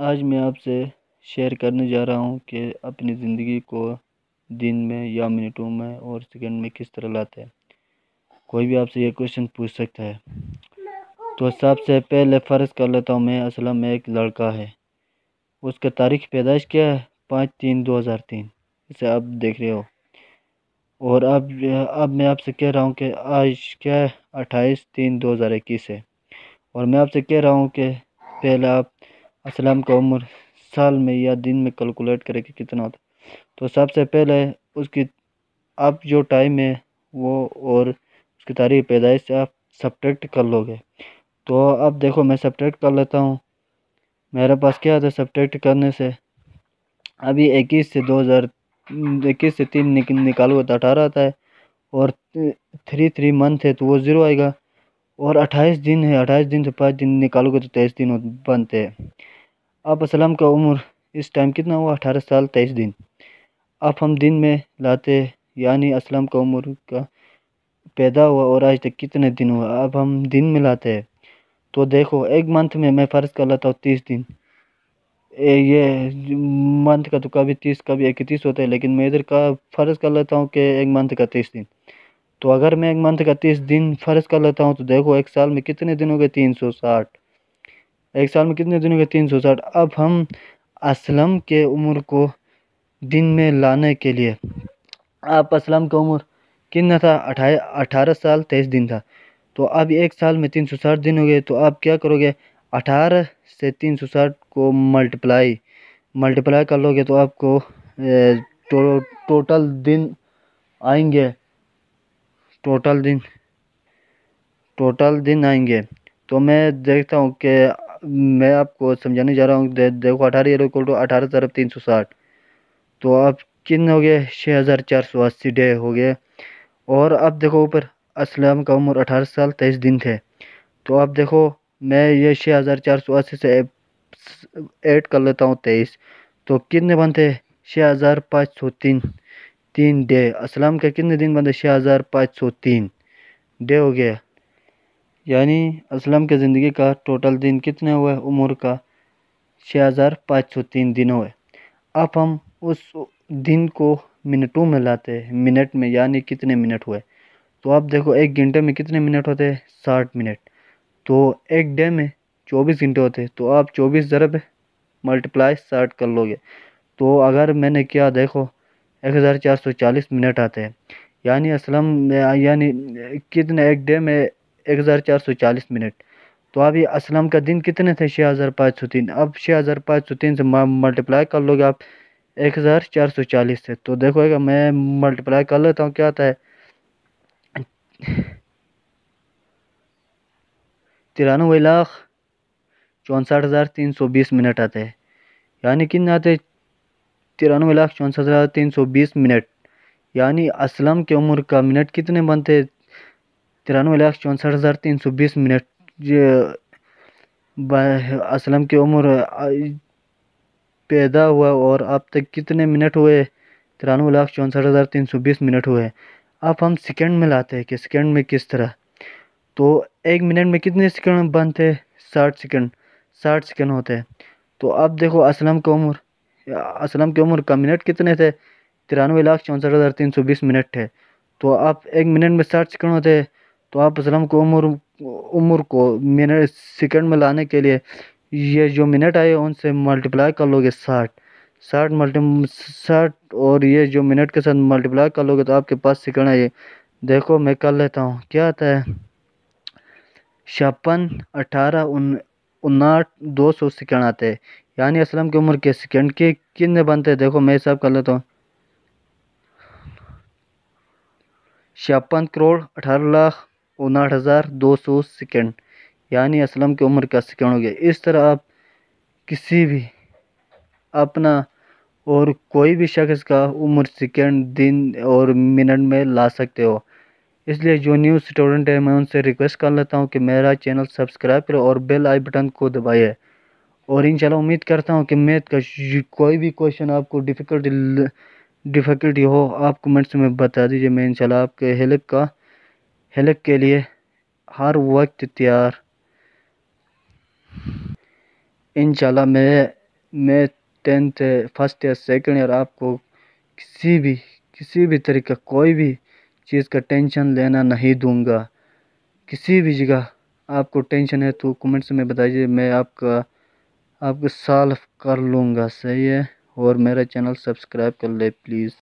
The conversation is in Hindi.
आज मैं आपसे शेयर करने जा रहा हूँ कि अपनी ज़िंदगी को दिन में या मिनटों में और सेकंड में किस तरह लाते हैं कोई भी आपसे ये क्वेश्चन पूछ सकता है तो सबसे पहले फ़र्ज़ कर लेता हूँ मैं असलम में एक लड़का है उसका तारीख पैदाइश क्या है पाँच तीन दो हज़ार तीन इसे आप देख रहे हो और अब अब मैं आपसे कह रहा हूँ कि आज क्या है अट्ठाईस तीन दो हज़ार इक्कीस है और मैं आपसे कह रहा हूँ कि पहले आप असलम का उम्र साल में या दिन में कैलकुलेट करें कि कितना होता तो सबसे पहले उसकी आप जो टाइम है वो और उसकी तारीख पैदाइश से आप सब्ट्रैक्ट कर लोगे तो अब देखो मैं सब्ट्रैक्ट कर लेता हूँ मेरे पास क्या था सब्ट्रैक्ट करने से अभी इक्कीस से दो हज़ार हम्म, इक्कीस से तीन निक, निकालो तो अठारह आता है और थ्री थ्री मंथ है तो वो ज़ीरो आएगा और अट्ठाईस दिन है अट्ठाईस दिन से पाँच दिन निकालोगे तो तेईस दिन बनते हैं आप असलम का उम्र इस टाइम कितना हुआ अठारह साल तेईस दिन अब हम दिन में लाते यानी असलम का उम्र का पैदा हुआ और आज तक कितने दिन हुआ अब हम दिन में लाते हैं तो देखो एक मंथ में मैं फ़र्ज़ कर लाता हूँ तीस दिन ए, ये मंथ का तो कभी तीस कभी इकतीस होता है लेकिन मैं इधर का फ़र्ज़ कर लेता हूँ कि एक मंथ का तीस दिन तो अगर मैं एक मंथ का तीस दिन फ़र्ज़ कर लेता हूँ तो देखो एक साल में कितने दिन हो गए तीन सौ साठ एक साल में कितने दिन हो गए तीन सौ साठ अब हम असलम के उम्र को दिन में लाने के लिए आप असलम का उम्र कितना था अठाई अठारह साल तेईस दिन था तो अब एक साल में तीन सौ साठ दिन हो गए तो आप क्या करोगे अठारह से तीन सौ साठ को मल्टीप्लाई मल्टीप्लाई कर लोगे तो आपको टो, तो, टोटल दिन आएंगे टोटल दिन टोटल दिन आएंगे तो मैं देखता हूँ कि मैं आपको समझाने जा रहा हूँ दे, देखो अठारह एरो इक्वल टू अठारह तरफ तीन सौ साठ तो आप किन हो गए छः हज़ार चार सौ अस्सी डे हो गया और अब देखो ऊपर असलम का उम्र अठारह साल तेईस दिन थे तो आप देखो मैं ये छः हज़ार चार सौ अस्सी से ऐड कर लेता हूँ तेईस तो कितने बनते छः हज़ार पाँच सौ तीन तीन डे असलम के कितने दिन बनते छः हज़ार पाँच सौ तीन डे हो गया यानी असलम के ज़िंदगी का टोटल दिन कितने हुए उम्र का छः हज़ार पाँच सौ तीन दिन हुए अब हम उस दिन को मिनटों में लाते हैं मिनट में यानी कितने मिनट हुए तो आप देखो एक घंटे में कितने मिनट होते हैं साठ मिनट तो एक डे में चौबीस घंटे होते तो आप चौबीस ज़रब मल्टीप्लाई साठ कर लोगे तो अगर मैंने किया देखो एक हज़ार चार सौ चालीस मिनट आते हैं यानी असलम यानी कितने एक डे में एक हज़ार चार सौ चालीस मिनट तो अब ये असलम का दिन कितने थे छः हज़ार पाँच सौ तीन अब छः हज़ार पाँच सौ तीन से मल्टीप्लाई कर लोगे आप एक हज़ार चार सौ चालीस से तो देखोगा मैं मल्टीप्लाई कर लेता हूँ क्या आता है तिरानवे लाख चौंसठ हज़ार तीन सौ बीस मिनट आते हैं यानी कितने आते तिरानवे लाख चौंसठ हज़ार तीन सौ बीस मिनट यानी असलम की उम्र का मिनट कितने बनते तिरानवे लाख चौंसठ हज़ार तीन सौ बीस मिनट असलम की उम्र पैदा हुआ और अब तक कितने मिनट हुए तिरानवे लाख चौंसठ हज़ार तीन सौ बीस मिनट हुए अब हम सेकंड में लाते हैं कि सेकंड में किस तरह तो एक मिनट में कितने सेकंड बनते साठ सेकंड साठ सेकंड होते हैं तो अब देखो असलम की उम्र असलम की उम्र का मिनट कितने थे तिरानवे लाख चौंसठ हज़ार तीन सौ बीस मिनट थे तो आप एक मिनट में साठ सेकंड होते हैं तो आप असलम को उम्र उम्र को मिनट सेकंड में लाने के लिए ये जो मिनट आए उनसे मल्टीप्लाई कर लोगे साठ साठ मल्टी साठ और ये जो मिनट के साथ मल्टीप्लाई कर लोगे तो आपके पास सेकंड आइए देखो मैं कर लेता हूँ क्या आता है छप्पन अठारह उन दो सौ सेकेंड आते हैं यानी असलम की उम्र के सेकेंड के कितने बनते हैं देखो मैं हिसाब कर लेता हूँ छप्पन करोड़ अठारह लाख उनाहठ हज़ार दो सौ सेकेंड यानी असलम की उम्र का सेकेंड हो गया इस तरह आप किसी भी अपना और कोई भी शख्स का उम्र सेकेंड दिन और मिनट में ला सकते हो इसलिए जो न्यू स्टूडेंट है मैं उनसे रिक्वेस्ट कर लेता हूँ कि मेरा चैनल सब्सक्राइब करो और बेल आई बटन को दबाइए और इंशाल्लाह उम्मीद करता हूँ कि मैथ का कोई भी क्वेश्चन आपको डिफ़िकल्टी डिफ़िकल्टी हो आप कमेंट्स में बता दीजिए मैं इनशाला आपके हेल्प का हेल्प के लिए हर वक्त तैयार इंशाल्लाह मैं मैं टेंथ फर्स्ट या सेकंड ईयर आपको किसी भी किसी भी तरीका कोई भी चीज़ का टेंशन लेना नहीं दूंगा किसी भी जगह आपको टेंशन है तो कमेंट्स में बताइए मैं आपका आपको सॉल्व कर लूँगा सही है और मेरा चैनल सब्सक्राइब कर ले प्लीज़